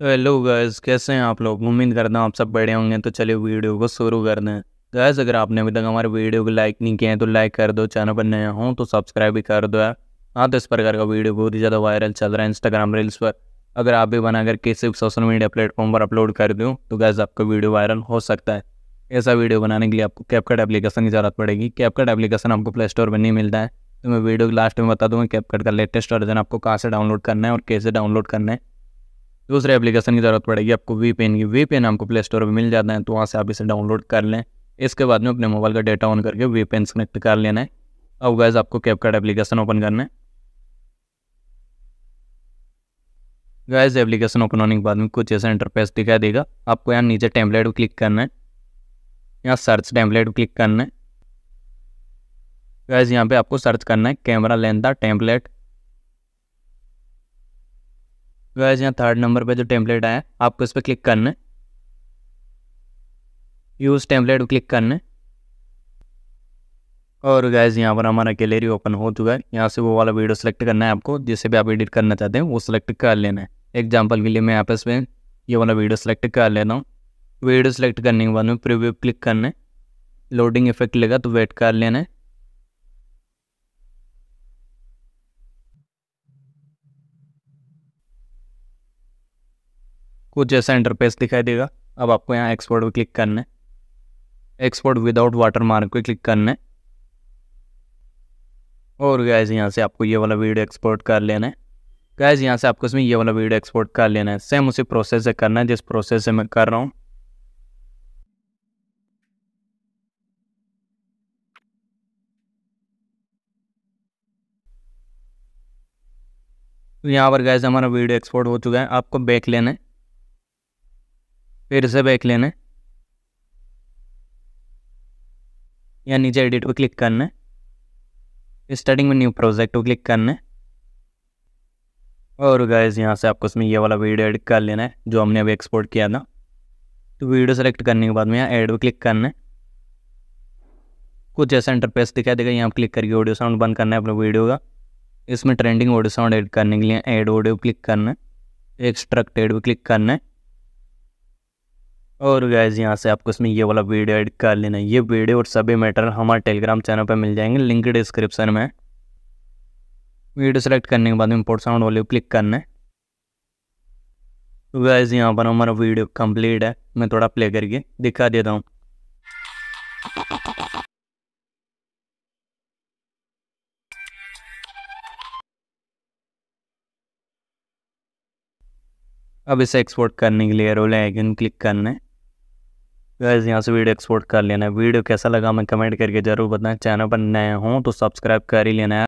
तो hello guys कैसे हैं आप लोग उम्मीद करता हूँ आप सब बड़े होंगे तो चलिए वीडियो को शुरू कर दें गैस अगर आपने अभी तक हमारे वीडियो को लाइक नहीं किया है तो लाइक कर दो चैनल पर नया हो तो सब्सक्राइब भी कर दो हाँ तो इस प्रकार का वीडियो बहुत ही ज़्यादा वायरल चल रहा है इंस्टाग्राम रील्स पर अगर आप भी बनाकर किसी भी सोशल मीडिया प्लेटफॉर्म पर अपलोड कर दूँ तो गैस आपका वीडियो वायरल हो सकता है ऐसा वीडियो बनाने के लिए आपको कैपकट एप्लीकेशन की ज़रूरत पड़ेगी कैपकट एप्लीकेशन आपको प्ले स्टोर पर नहीं मिलता है तो मैं वीडियो के लास्ट में बता दूँगा कैपकट का लेटेस्ट वर्जन आपको कहाँ से डाउनलोड करना है और कैसे डाउनलोड करना है दूसरे एप्लीकेशन की ज़रूरत पड़ेगी आपको वी पेन की वी पेन आपको प्ले स्टोर पर मिल जाता है तो वहाँ से आप इसे डाउनलोड कर लें इसके बाद में अपने मोबाइल का डेटा ऑन करके वी पेन कनेक्ट कर लेना है अब गैस आपको कैप कार्ड एप्लीकेशन ओपन करना है गैस एप्लीकेशन ओपन होने के बाद में कुछ ऐसा इंटरफेस दिखाई देगा आपको यहाँ नीचे टैम्पलेट क्लिक करना है यहाँ सर्च टैम्पलेट क्लिक करना है गैस यहाँ पे आपको सर्च करना है कैमरा लेंदा टेम्पलेट वैसे यहाँ थर्ड नंबर पे जो टेम्पलेट आया आपको इस पर क्लिक करना है यूज़ टेम्पलेट क्लिक करना है और गैस यहाँ पर हमारा गैलरी ओपन हो चुका है यहाँ से वो वाला वीडियो सेलेक्ट करना है आपको जिसे भी आप एडिट करना चाहते हैं वो सिलेक्ट कर लेना है एग्जाम्पल के लिए मैं आपस में ये वाला वीडियो सेलेक्ट कर लेता हूँ वीडियो सेलेक्ट करने के बाद में प्रीव्यू क्लिक करना है लोडिंग इफेक्ट लेगा तो वेट कर लेना है कुछ ऐसा इंटरफेस दिखाई देगा अब आपको यहाँ एक्सपोर्ट पर क्लिक करना है एक्सपोर्ट विदाउट वाटर मार्क पर क्लिक करना है और गैज़ यहाँ से आपको ये वाला वीडियो एक्सपोर्ट कर लेना है गैज़ यहाँ से आपको इसमें ये वाला वीडियो एक्सपोर्ट कर लेना है सेम उसी प्रोसेस से करना है जिस प्रोसेस से मैं कर रहा हूँ यहाँ पर गैज हमारा वीडियो एक्सपोर्ट हो चुका है आपको बैक लेना है फिर से बैक लेना है या नीचे एडिट पर क्लिक करना है स्टार्टिंग में न्यू प्रोजेक्ट पर क्लिक करना है और गैस यहाँ से आपको इसमें ये वाला वीडियो एडिट कर लेना है जो हमने अभी एक्सपोर्ट किया था तो वीडियो सेलेक्ट करने के बाद में यहाँ एड पर क्लिक करना है कुछ ऐसा इंटरफेस दिखाई देगा यहाँ क्लिक करके ऑडियो साउंड बंद करना है अपना वीडियो का इसमें ट्रेंडिंग ऑडियो साउंड एड करने के लिए एड ऑडियो क्लिक करना है एक्सट्रैक्ट एड पर क्लिक करना है और गैज़ यहाँ से आपको इसमें ये वाला वीडियो एड कर लेना ये वीडियो और सभी मैटर हमारे टेलीग्राम चैनल पर मिल जाएंगे लिंक डिस्क्रिप्शन में वीडियो सेलेक्ट करने के बाद इम्पोर्ट साउंड वाले क्लिक करना है तो गैज़ यहाँ पर हमारा वीडियो कंप्लीट है मैं थोड़ा प्ले करके दिखा देता हूँ अब इसे एक्सपोर्ट करने के लिए रोल आइकन क्लिक करना है गैस यहाँ से वीडियो एक्सपोर्ट कर लेना है वीडियो कैसा लगा मैं कमेंट करके ज़रूर बताएं चैनल पर नए हों तो सब्सक्राइब कर ही लेना है